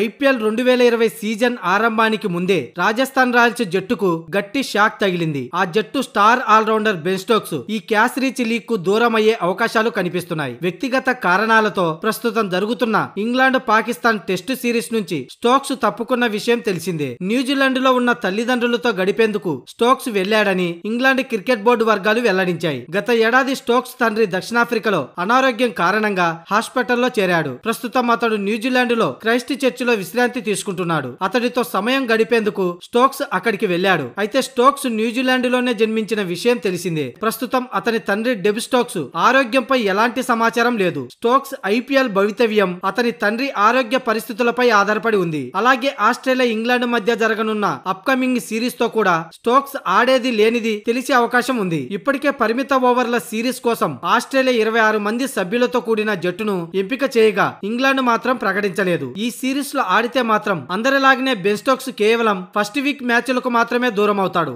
IPL రెండు వేల ఇరవై సీజన్ ఆరంభానికి ముందే రాజస్థాన్ రాయల్స్ జట్టుకు గట్టి షాక్ తగిలింది ఆ జట్టు స్టార్ ఆల్రౌండర్ బెన్ స్టోక్స్ ఈ క్యాష్ రీచ్ లీగ్ కు దూరం అయ్యే అవకాశాలు కనిపిస్తున్నాయి వ్యక్తిగత కారణాలతో ప్రస్తుతం జరుగుతున్న ఇంగ్లాండ్ పాకిస్తాన్ టెస్ట్ సిరీస్ నుంచి స్టోక్స్ తప్పుకున్న విషయం తెలిసిందే న్యూజిలాండ్ లో ఉన్న తల్లిదండ్రులతో గడిపేందుకు స్టోక్స్ వెళ్లాడని ఇంగ్లాండ్ క్రికెట్ బోర్డు వర్గాలు వెల్లడించాయి గత ఏడాది స్టోక్స్ తండ్రి దక్షిణాఫ్రికాలో అనారోగ్యం కారణంగా హాస్పిటల్లో చేరాడు ప్రస్తుతం అతడు న్యూజిలాండ్ లో క్రైస్ట్ చర్చ్ చర్చిలో విశ్రాంతి తీసుకుంటున్నాడు అతడితో సమయం గడిపేందుకు స్టోక్స్ అక్కడికి వెళ్లాడు అయితే స్టోక్స్ న్యూజిలాండ్ లోనే జన్మించిన విషయం తెలిసిందే ప్రస్తుతం అతని తండ్రి డెబ్ స్టోక్స్ ఆరోగ్యంపై ఎలాంటి సమాచారం లేదు స్టోక్స్ ఐపీఎల్ భవితవ్యం అతని తండ్రి ఆరోగ్య పరిస్థితులపై ఆధారపడి ఉంది అలాగే ఆస్ట్రేలియా ఇంగ్లాండ్ మధ్య జరగనున్న అప్కమింగ్ సిరీస్ తో కూడా స్టోక్స్ ఆడేది లేనిది తెలిసే అవకాశం ఉంది ఇప్పటికే పరిమిత ఓవర్ల సిరీస్ కోసం ఆస్ట్రేలియా ఇరవై ఆరు మంది సభ్యులతో కూడిన జట్టును ఎంపిక చేయగా ఇంగ్లాండ్ మాత్రం ప్రకటించలేదు ఈ సిరీస్ సిరీస్లో ఆడితే మాత్రం అందరిలాగనే బెన్స్టోక్స్ కేవలం ఫస్ట్ వీక్ మ్యాచ్లకు మాత్రమే దూరం అవుతాడు